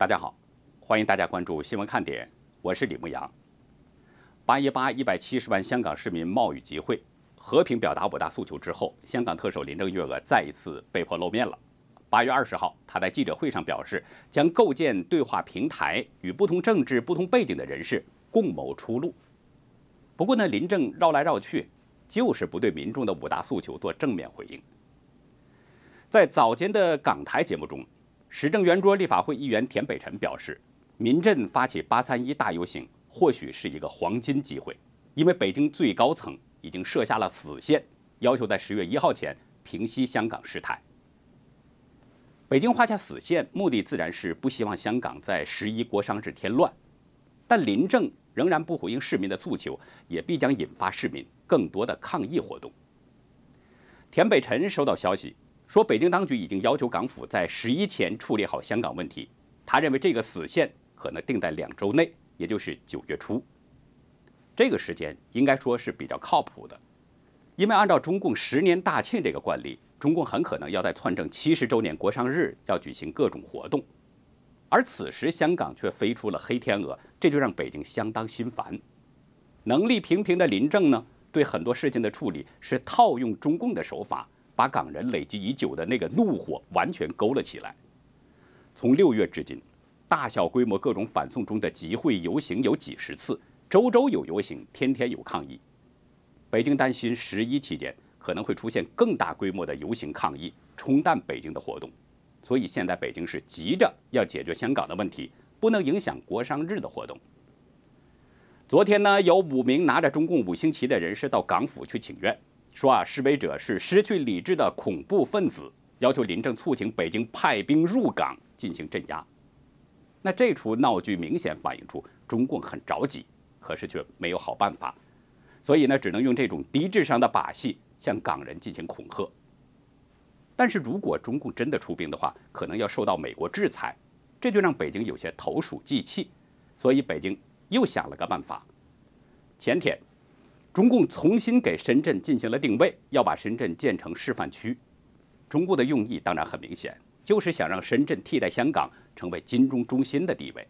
大家好，欢迎大家关注新闻看点，我是李牧阳。八一八，一百七十万香港市民冒雨集会，和平表达五大诉求之后，香港特首林郑月娥再一次被迫露面了。八月二十号，他在记者会上表示，将构建对话平台，与不同政治、不同背景的人士共谋出路。不过呢，林郑绕来绕去，就是不对民众的五大诉求做正面回应。在早间的港台节目中。时政圆桌，立法会议员田北辰表示，民阵发起八三一大游行，或许是一个黄金机会，因为北京最高层已经设下了死线，要求在十月一号前平息香港事态。北京画下死线，目的自然是不希望香港在十一国商日添乱，但林郑仍然不回应市民的诉求，也必将引发市民更多的抗议活动。田北辰收到消息。说北京当局已经要求港府在十一前处理好香港问题。他认为这个死线可能定在两周内，也就是九月初。这个时间应该说是比较靠谱的，因为按照中共十年大庆这个惯例，中共很可能要在篡政七十周年国上日要举行各种活动，而此时香港却飞出了黑天鹅，这就让北京相当心烦。能力平平的林郑呢，对很多事情的处理是套用中共的手法。把港人累积已久的那个怒火完全勾了起来。从六月至今，大小规模各种反送中的集会游行有几十次，周周有游行，天天有抗议。北京担心十一期间可能会出现更大规模的游行抗议，冲淡北京的活动，所以现在北京是急着要解决香港的问题，不能影响国商日的活动。昨天呢，有五名拿着中共五星旗的人士到港府去请愿。说啊，示威者是失去理智的恐怖分子，要求林郑促请北京派兵入港进行镇压。那这出闹剧明显反映出中共很着急，可是却没有好办法，所以呢，只能用这种低智商的把戏向港人进行恐吓。但是如果中共真的出兵的话，可能要受到美国制裁，这就让北京有些投鼠忌器，所以北京又想了个办法，前天。中共重新给深圳进行了定位，要把深圳建成示范区。中共的用意当然很明显，就是想让深圳替代香港成为金融中心的地位。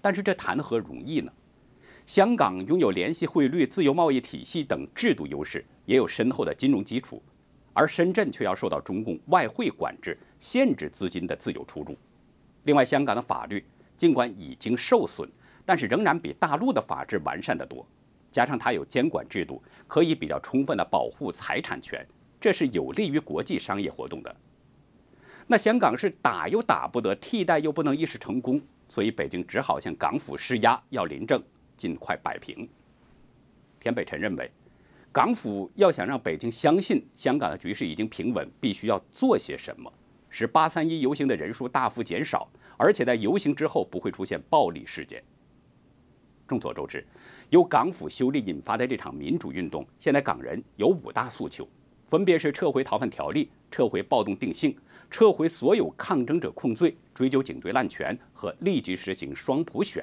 但是这谈何容易呢？香港拥有联系汇率、自由贸易体系等制度优势，也有深厚的金融基础，而深圳却要受到中共外汇管制，限制资金的自由出入。另外，香港的法律尽管已经受损，但是仍然比大陆的法制完善的多。加上它有监管制度，可以比较充分地保护财产权，这是有利于国际商业活动的。那香港是打又打不得，替代又不能一时成功，所以北京只好向港府施压，要林郑尽快摆平。田北辰认为，港府要想让北京相信香港的局势已经平稳，必须要做些什么，使八三一游行的人数大幅减少，而且在游行之后不会出现暴力事件。众所周知，由港府修例引发的这场民主运动，现在港人有五大诉求，分别是撤回逃犯条例、撤回暴动定性、撤回所有抗争者控罪、追究警队滥权和立即实行双普选。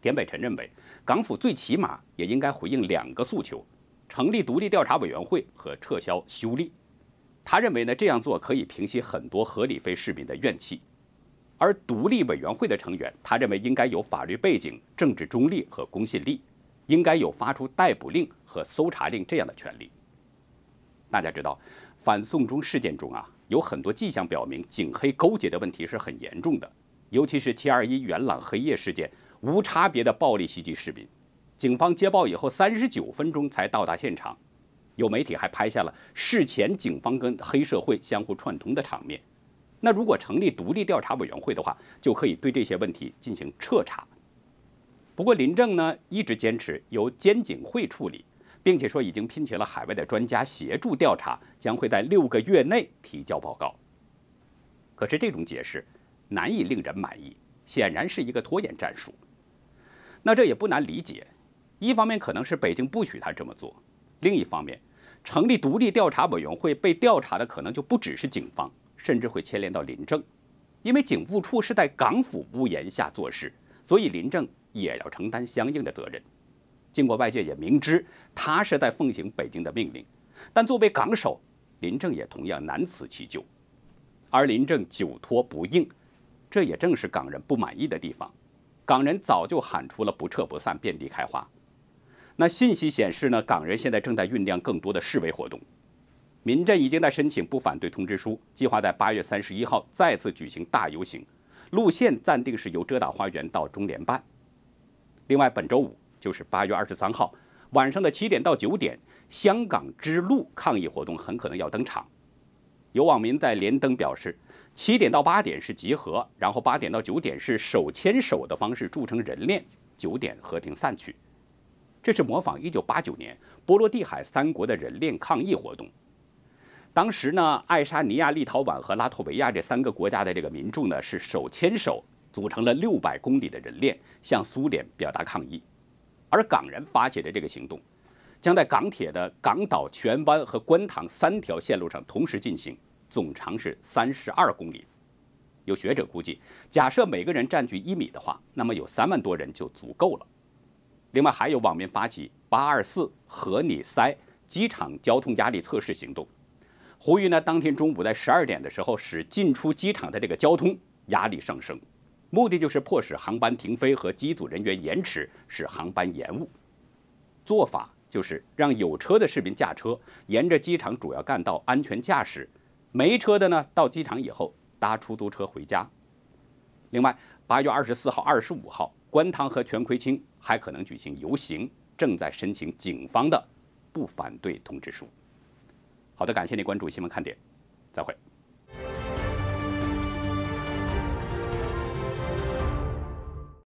田北辰认为，港府最起码也应该回应两个诉求：成立独立调查委员会和撤销修例。他认为呢，这样做可以平息很多合理非市民的怨气。而独立委员会的成员，他认为应该有法律背景、政治中立和公信力，应该有发出逮捕令和搜查令这样的权利。大家知道，反送中事件中啊，有很多迹象表明警黑勾结的问题是很严重的，尤其是 T 二一元朗黑夜事件，无差别的暴力袭击市民，警方接报以后三十九分钟才到达现场，有媒体还拍下了事前警方跟黑社会相互串通的场面。那如果成立独立调查委员会的话，就可以对这些问题进行彻查。不过林郑呢一直坚持由监警会处理，并且说已经聘请了海外的专家协助调查，将会在六个月内提交报告。可是这种解释难以令人满意，显然是一个拖延战术。那这也不难理解，一方面可能是北京不许他这么做，另一方面成立独立调查委员会，被调查的可能就不只是警方。甚至会牵连到林政，因为警务处是在港府屋檐下做事，所以林政也要承担相应的责任。尽管外界也明知他是在奉行北京的命令，但作为港首，林政也同样难辞其咎。而林政久拖不应，这也正是港人不满意的地方。港人早就喊出了“不撤不散，遍地开花”。那信息显示呢？港人现在正在酝酿更多的示威活动。民阵已经在申请不反对通知书，计划在八月三十一号再次举行大游行，路线暂定是由遮打花园到中联办。另外，本周五就是八月二十三号晚上的七点到九点，香港之路抗议活动很可能要登场。有网民在连登表示，七点到八点是集合，然后八点到九点是手牵手的方式铸成人链，九点和平散去。这是模仿一九八九年波罗的海三国的人链抗议活动。当时呢，爱沙尼亚、立陶宛和拉脱维亚这三个国家的这个民众呢，是手牵手组成了六百公里的人链，向苏联表达抗议。而港人发起的这个行动，将在港铁的港岛、荃湾和观塘三条线路上同时进行，总长是三十二公里。有学者估计，假设每个人占据一米的话，那么有三万多人就足够了。另外，还有网民发起“八二四和你塞机场交通压力测试”行动。呼吁呢，当天中午在十二点的时候，使进出机场的这个交通压力上升，目的就是迫使航班停飞和机组人员延迟，使航班延误。做法就是让有车的市民驾车沿着机场主要干道安全驾驶，没车的呢，到机场以后搭出租车回家。另外，八月二十四号、二十五号，关汤和全奎清还可能举行游行，正在申请警方的不反对通知书。好的，感谢您关注新闻看点，再会。